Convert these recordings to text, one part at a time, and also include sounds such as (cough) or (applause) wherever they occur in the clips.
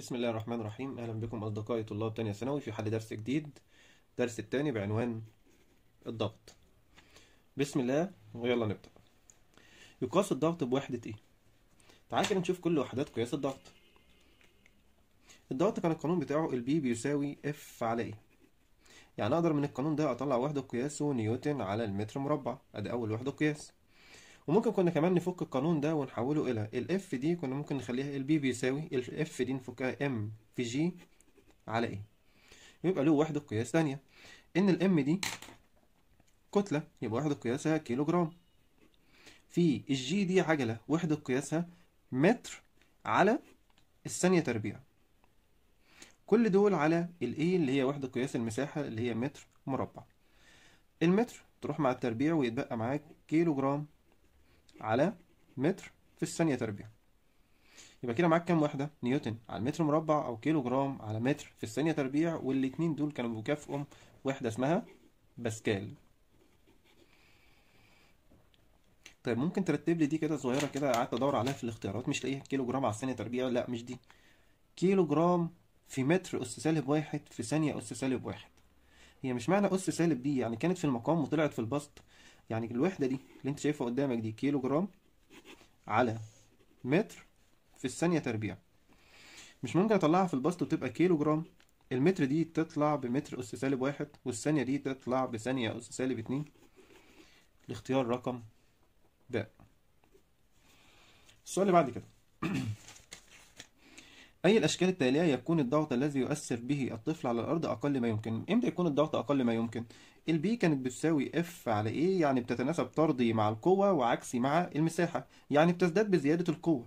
بسم الله الرحمن الرحيم أهلا بكم أصدقائي طلاب تانية ثانوي في حل درس جديد درس التاني بعنوان الضغط بسم الله ويلا نبدأ يقاس الضغط بوحدة إيه؟ تعال كده نشوف كل وحدات قياس الضغط الضغط كان القانون بتاعه البي بيساوي اف على ايه يعني أقدر من القانون ده أطلع وحدة قياسه نيوتن على المتر مربع أدي أول وحدة قياس وممكن كنا كمان نفك القانون ده ونحوله الى الاف دي كنا ممكن نخليها البي بيساوي الاف دي نفكها ام في جي على ايه يبقى له وحدة قياس تانية ان الام دي كتلة يبقى وحدة قياسها كيلو جرام في الجي دي عجلة وحدة قياسها متر على الثانية تربيع كل دول على الايه اللي هي وحدة قياس المساحة اللي هي متر مربع المتر تروح مع التربيع ويتبقى معاك كيلو جرام على متر في الثانية تربيع يبقى كده معاك كام وحدة نيوتن على المتر مربع أو كيلو جرام على متر في الثانية تربيع والاتنين دول كانوا بيكافئوا وحدة اسمها باسكال طيب ممكن ترتب لي دي كده صغيرة كده قعدت أدور عليها في الاختيارات مش لاقيها كيلو جرام على الثانية تربيع لا مش دي كيلو جرام في متر أس سالب واحد في ثانية أس سالب واحد هي مش معنى أس سالب دي يعني كانت في المقام وطلعت في البسط يعني الوحدة دي اللي انت شايفها قدامك دي كيلو جرام على متر في الثانية تربيع مش ممكن اطلعها في البسط وتبقى كيلو جرام المتر دي تطلع بمتر أس سالب واحد والثانية دي تطلع بثانية أس سالب اتنين لاختيار رقم ده السؤال اللي بعد كده (clears throat) أي الأشكال التالية يكون الضغط الذي يؤثر به الطفل على الأرض أقل ما يمكن إمتى يكون الضغط أقل ما يمكن البي B كانت بتساوي F على A يعني بتتناسب طردي مع القوة وعكسي مع المساحة يعني بتزداد بزيادة القوة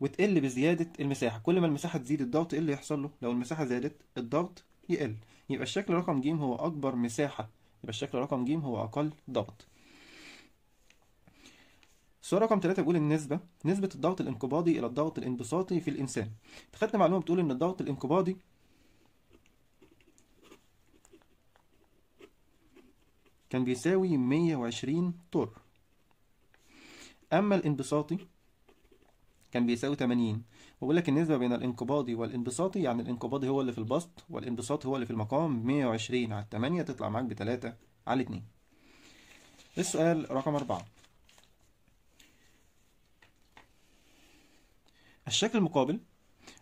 وتقل بزيادة المساحة كل ما المساحة تزيد الضغط إيه اللي يحصل له لو المساحة زادت الضغط يقل يبقى الشكل رقم ج هو أكبر مساحة يبقى الشكل رقم ج هو أقل ضغط السؤال رقم ثلاثة بيقول النسبة نسبة الضغط الانقباضي إلى الضغط الانبساطي في الإنسان خدنا معلومة بتقول إن الضغط الانقباضي كان بيساوي 120 طر أما الانبساطي كان بيساوي 80 وبيقول لك النسبة بين الانقباضي والانبساطي يعني الانقباضي هو اللي في البسط والانبساط هو اللي في المقام 120 على 8 تطلع معاك ب 3 على 2 السؤال رقم 4 الشكل المقابل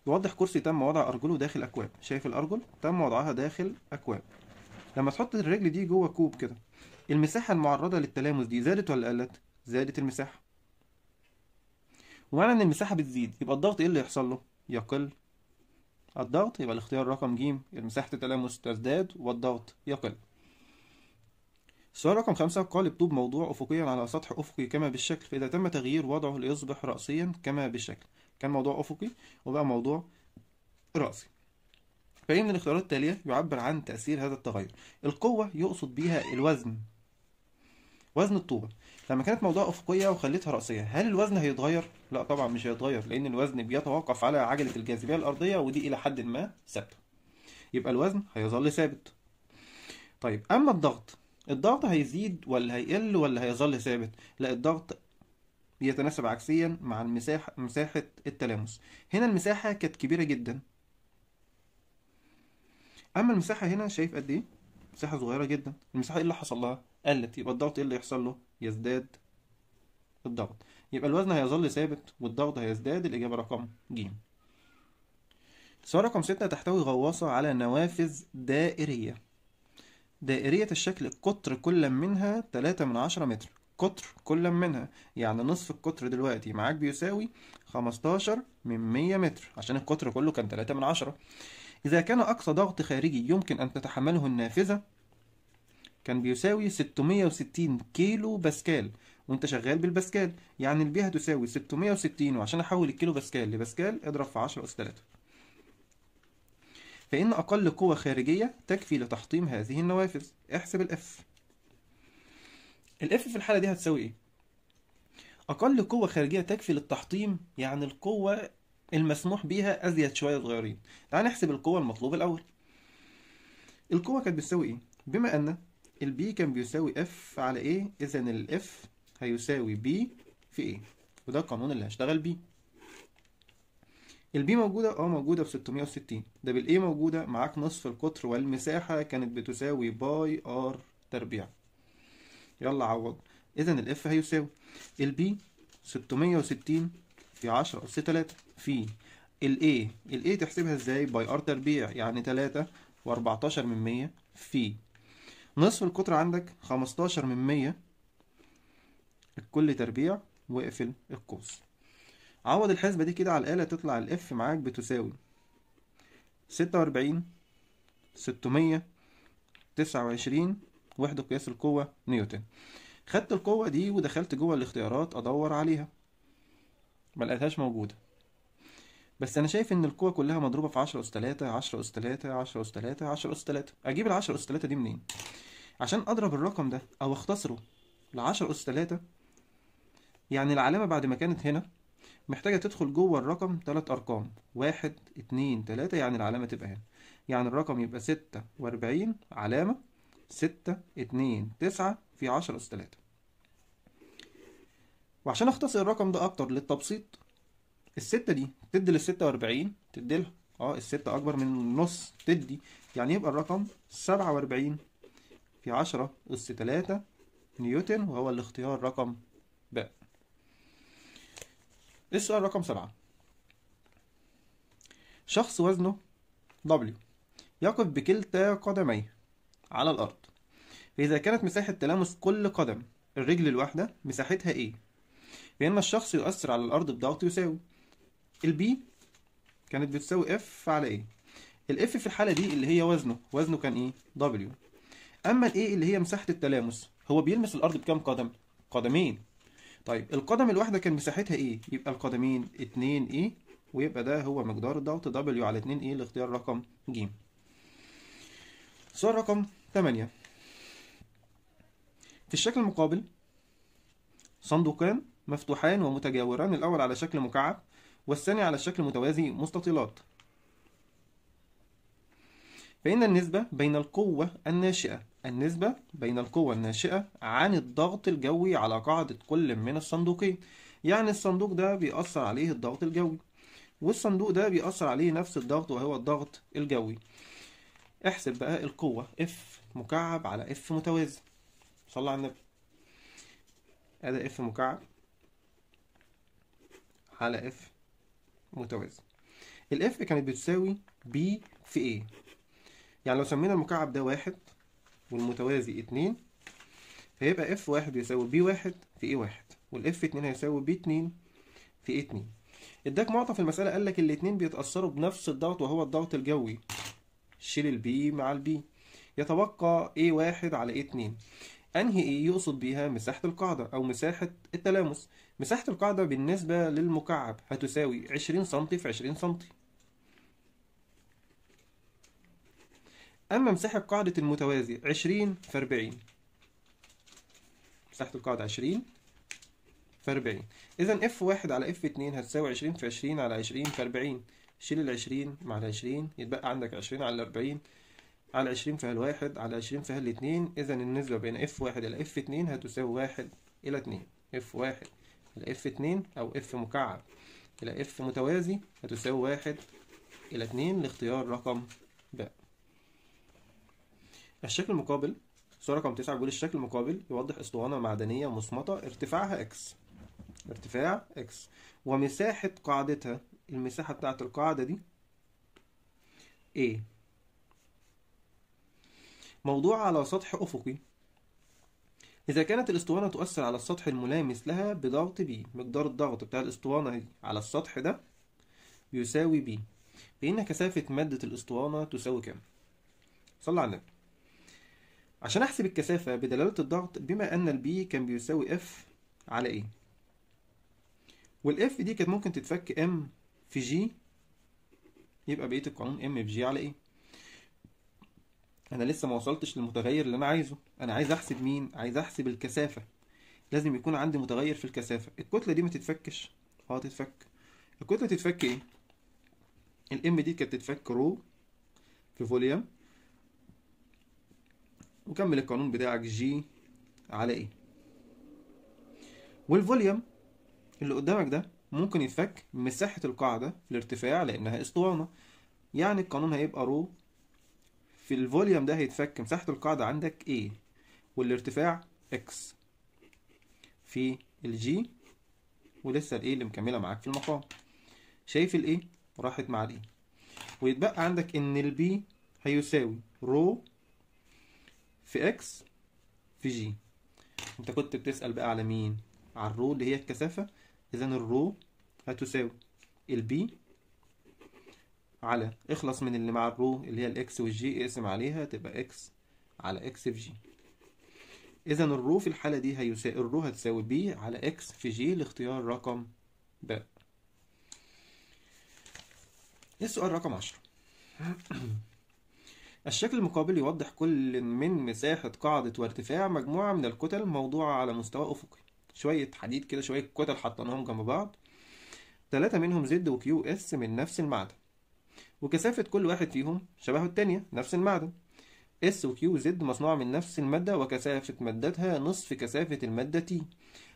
يوضح كرسي تم وضع أرجله داخل أكواب شايف الأرجل تم وضعها داخل أكواب لما تحط الرجل دي جوه كوب كده المساحة المعرضة للتلامس دي زادت ولا قلت؟ زادت المساحة ومعنى إن المساحة بتزيد يبقى الضغط إيه اللي يحصل له؟ يقل الضغط يبقى الاختيار رقم ج مساحة التلامس تزداد والضغط يقل السؤال رقم خمسة قالب طوب موضوع أفقيا على سطح أفقي كما بالشكل فإذا تم تغيير وضعه ليصبح رأسيا كما بالشكل كان موضوع أفقي وبقى موضوع رأسي فايه من الاختيارات التالية يعبر عن تأثير هذا التغير القوة يقصد بيها الوزن وزن الطوبة لما كانت موضوع أفقية وخليتها رأسية هل الوزن هيتغير؟ لا طبعا مش هيتغير لأن الوزن بيتوقف على عجلة الجاذبية الأرضية ودي إلى حد ما ثابتة يبقى الوزن هيظل ثابت طيب أما الضغط الضغط هيزيد ولا هيقل ولا هيظل ثابت لا الضغط بيتناسب عكسيا مع المساحة مساحة التلامس هنا المساحة كانت كبيرة جدا أما المساحة هنا شايف قد إيه مساحة صغيرة جدا المساحة إيه اللي حصل لها قلت يبقى الضغط إيه اللي يحصل له يزداد الضغط يبقى الوزن هيظل ثابت والضغط هيزداد الإجابة رقم ج السؤال رقم ستة تحتوي غواصة على نوافذ دائرية دائرية الشكل قطر كل منها تلاتة من عشرة متر قطر كل منها يعني نصف القطر دلوقتي معاك بيساوي 15 من 100 متر عشان القطر كله كان 3 من 10 إذا كان أقصى ضغط خارجي يمكن أن تتحمله النافذة كان بيساوي 660 كيلو باسكال وانت شغال بالباسكال يعني البيئة هتساوي 660 وعشان احول الكيلو باسكال لباسكال اضرب في 10 اس 3 فإن أقل قوة خارجية تكفي لتحطيم هذه النوافذ احسب الاف الاف في الحاله دي هتساوي ايه اقل قوه خارجيه تكفي للتحطيم يعني القوه المسموح بيها ازيد شويه صغيرين تعال نحسب القوه المطلوبه الاول القوه كانت بتساوي ايه بما ان البي كان بيساوي اف على ايه اذا الاف هيساوي بي في ايه وده القانون اللي هشتغل بيه البي موجودة اه موجودة ب 660 ده بالايه موجودة معاك نصف القطر والمساحة كانت بتساوي باي ار تربيع يلا عوض اذا الاف هيساوي البي 660 في 10 اس 3 في الاي الاي تحسبها ازاي باي ار تربيع يعني 3 و14 من 100 في نصف القطر عندك 15 من 100 الكل تربيع واقفل القوس عوض الحسبة دي كده على الآلة تطلع الاف معاك بتساوي 46 629 وحدة قياس القوة نيوتن خدت القوة دي ودخلت جوه الاختيارات أدور عليها ما لقيتهاش موجودة بس أنا شايف إن القوة كلها مضروبة في عشرة أس تلاتة عشرة أس تلاتة عشرة أس تلاتة عشرة أس تلاتة أجيب العشرة أس تلاتة دي منين؟ عشان أضرب الرقم ده أو أختصره لعشرة أس تلاتة يعني العلامة بعد ما كانت هنا محتاجة تدخل جوه الرقم تلات أرقام واحد اتنين تلاتة يعني العلامة تبقى هنا يعني الرقم يبقى ستة وأربعين علامة ستة اتنين تسعة في عشرة أس تلاتة وعشان أختصر الرقم ده أكتر للتبسيط الستة دي تدي للستة وأربعين تدي لها اه الستة أكبر من النص تدي يعني يبقى الرقم سبعة وأربعين في عشرة أس تلاتة نيوتن وهو الاختيار رقم ب السؤال رقم سبعة شخص وزنه W يقف بكلتا قدميه على الأرض فإذا كانت مساحة تلامس كل قدم الرجل الواحدة مساحتها إيه؟ لأن الشخص يؤثر على الأرض بضغط يساوي البي كانت بتساوي اف على ايه الاف في الحالة دي اللي هي وزنه وزنه كان ايه دبليو اما الايه اللي هي مساحة التلامس هو بيلمس الارض بكام قدم قدمين طيب القدم الواحدة كان مساحتها ايه يبقى القدمين 2 ايه e، ويبقى ده هو مقدار الضغط دبليو على 2 ايه e لاختيار رقم ج سؤال رقم 8 في الشكل المقابل صندوقان مفتوحان ومتجاوران الأول على شكل مكعب والثاني على شكل متوازي مستطيلات فإن النسبة بين القوة الناشئة النسبة بين القوة الناشئة عن الضغط الجوي على قاعدة كل من الصندوقين يعني الصندوق ده بيأثر عليه الضغط الجوي والصندوق ده بيأثر عليه نفس الضغط وهو الضغط الجوي احسب بقى القوة F مكعب على اف متوازي صلى على النبي ادي اف مكعب على اف متوازي الاف كانت بتساوي بي في ايه يعني لو سمينا المكعب ده واحد والمتوازي اتنين هيبقى اف واحد يساوي بي واحد في ايه واحد والاف اتنين هيساوي بي اتنين في ايه اتنين اداك معطى في المسألة قالك الاتنين بيتأثروا بنفس الضغط وهو الضغط الجوي شيل البي مع البي يتبقى A1 على A2 أنهي إيه يقصد بيها مساحة القاعدة أو مساحة التلامس مساحة القاعدة بالنسبة للمكعب هتساوي 20 سم في 20 سم أما مساحة قاعدة المتوازي 20 في 40 مساحة القاعدة 20 في 40 إذا F1 على F2 هتساوي 20 في 20 على 20 في 40 شيل ال 20 مع ال 20 يتبقى عندك 20 على 40 على عشرين فعل الواحد على عشرين فعل اتنين إذا النسبة بين اف واحد إلى اف اتنين هتساوي واحد إلى اتنين اف واحد إلى اف اتنين أو اف مكعب إلى اف متوازي هتساوي واحد إلى اتنين لاختيار رقم ب الشكل المقابل صورة رقم تسعة بيقول الشكل المقابل يوضح اسطوانة معدنية مصمتة ارتفاعها اكس ارتفاع اكس ومساحة قاعدتها المساحة بتاعة القاعدة دي ايه موضوعة على سطح أفقي إذا كانت الأسطوانة تؤثر على السطح الملامس لها بضغط بي مقدار الضغط بتاع الأسطوانة على السطح ده بيساوي بي فإن كثافة مادة الأسطوانة تساوي كام؟ صلى على النبي عشان أحسب الكثافة بدلالة الضغط بما أن البي كان بيساوي F على إيه؟ والإف دي كانت ممكن تتفك M في G يبقى بقية القانون M في G على إيه؟ انا لسه ما وصلتش للمتغير اللي انا عايزه انا عايز احسب مين عايز احسب الكثافه لازم يكون عندي متغير في الكثافه الكتله دي ما تتفكش اه تتفك الكتله تتفك ايه الام دي كانت تتفك رو في فوليوم وكمل القانون بتاعك جي على ايه والفوليوم اللي قدامك ده ممكن يتفك مساحة القاعدة في الارتفاع لأنها اسطوانة يعني القانون هيبقى رو في الفوليوم ده هيتفك مساحة القاعدة عندك A والارتفاع X في الجي ولسه A اللي مكمله معاك في المقام شايف A راحت مع A ويتبقى عندك ان B هيساوي رو في X في جي انت كنت بتسال بقى على مين على الرو اللي هي الكثافه اذا الرو هتساوي B على اخلص من اللي مع الرو اللي هي الاكس والجي اقسم عليها تبقى اكس على اكس في جي اذا الرو في الحاله دي هيساوي الرو هتساوي بي على اكس في جي لاختيار رقم ب إيه السؤال رقم عشرة (clears throat) الشكل المقابل يوضح كل من مساحة قاعدة وارتفاع مجموعة من الكتل موضوعة على مستوى أفقي شوية حديد كده شوية كتل حطيناهم جنب بعض ثلاثة منهم زد وكيو اس من نفس المعدن وكثافة كل واحد فيهم شبه التانية نفس المعدن S و Q و Z مصنوعة من نفس المادة وكثافة مادتها نصف كثافة المادة T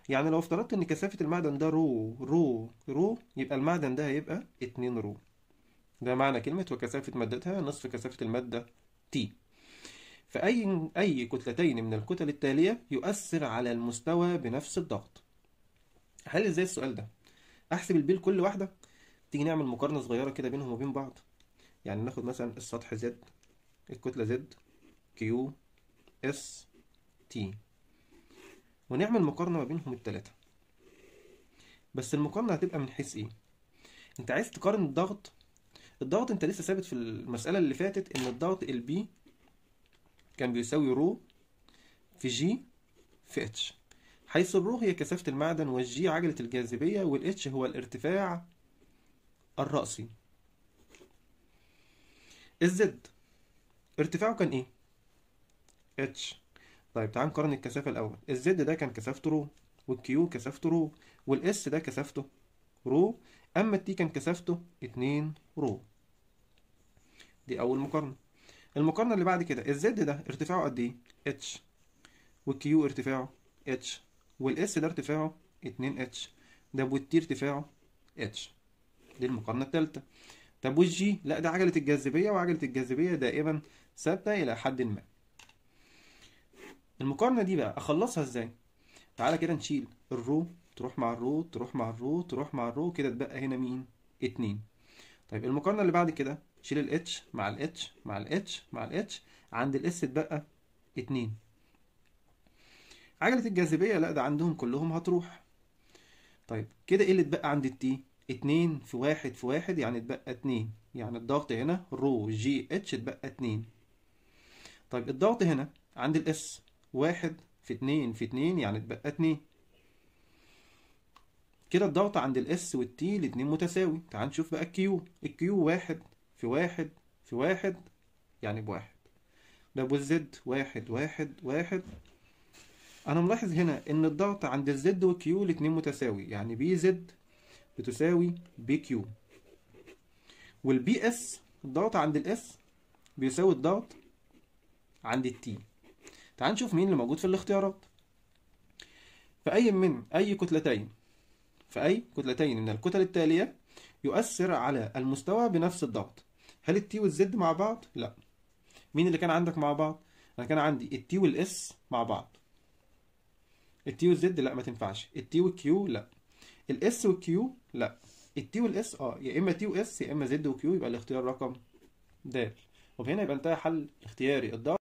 يعني لو افترضت ان كثافة المعدن ده رو رو رو يبقى المعدن ده هيبقى 2 رو ده معنى كلمة وكثافة مادتها نصف كثافة المادة T فأي أي كتلتين من الكتل التالية يؤثر على المستوى بنفس الضغط هل ازاي السؤال ده أحسب البي لكل واحدة تيجي نعمل مقارنة صغيرة كده بينهم وبين بعض يعني ناخد مثلا السطح زد الكتلة زد كيو اس تي ونعمل مقارنة ما بينهم التلاتة بس المقارنة هتبقى من حيث ايه؟ انت عايز تقارن الضغط الضغط انت لسه ثابت في المسألة اللي فاتت ان الضغط البي كان بيساوي رو في جي في اتش حيث الرو هي كثافة المعدن والجي عجلة الجاذبية والاتش هو الارتفاع الرأسي الزد ارتفاعه كان ايه اتش طيب تعال نقارن الكثافه الاول الزد ده كان كثافته رو والكيو كثافته رو والاس ده كثافته رو اما التي كان كثافته 2 رو دي اول مقارنه المقارنه اللي بعد كده الزد ده ارتفاعه قد ايه اتش والكيو ارتفاعه اتش والاس ده ارتفاعه 2 اتش ده والتي ارتفاعه اتش دي المقارنه الثالثه طب والجي لا ده عجلة الجاذبية وعجلة الجاذبية دائما ثابتة إلى حد ما المقارنة دي بقى أخلصها إزاي تعالى كده نشيل الرو تروح مع الرو تروح مع الرو تروح مع الرو كده اتبقى هنا مين اتنين طيب المقارنة اللي بعد كده شيل الاتش مع الاتش مع الاتش مع الاتش عند الاس اتبقى اتنين عجلة الجاذبية لا ده عندهم كلهم هتروح طيب كده ايه اللي اتبقى عند التي اتنين في واحد في واحد يعني اتبقى اتنين يعني الضغط هنا رو جي اتش اتبقى اتنين طيب الضغط هنا عند الاس واحد في اتنين في اتنين يعني اتبقى اتنين كده الضغط عند الاس والتي الاتنين متساوي تعال نشوف بقى الكيو الكيو واحد في واحد في واحد يعني بواحد ده والزد واحد واحد واحد انا ملاحظ هنا ان الضغط عند الزد والكيو الاتنين متساوي يعني بي زد بتساوي بي كيو والبي اس الضغط عند الاس بيساوي الضغط عند التي تعال نشوف مين اللي موجود في الاختيارات في أي من أي كتلتين في أي كتلتين من الكتل التالية يؤثر على المستوى بنفس الضغط هل التي والزد مع بعض؟ لا مين اللي كان عندك مع بعض؟ أنا كان عندي التي والاس مع بعض التي والزد لا ما تنفعش التي والكيو لا الاس والكيو لا التي والاس اه يا اما تي واس يا اما زد وكيو يبقى الاختيار رقم د وبهنا يبقى انتهى حل اختياري الدار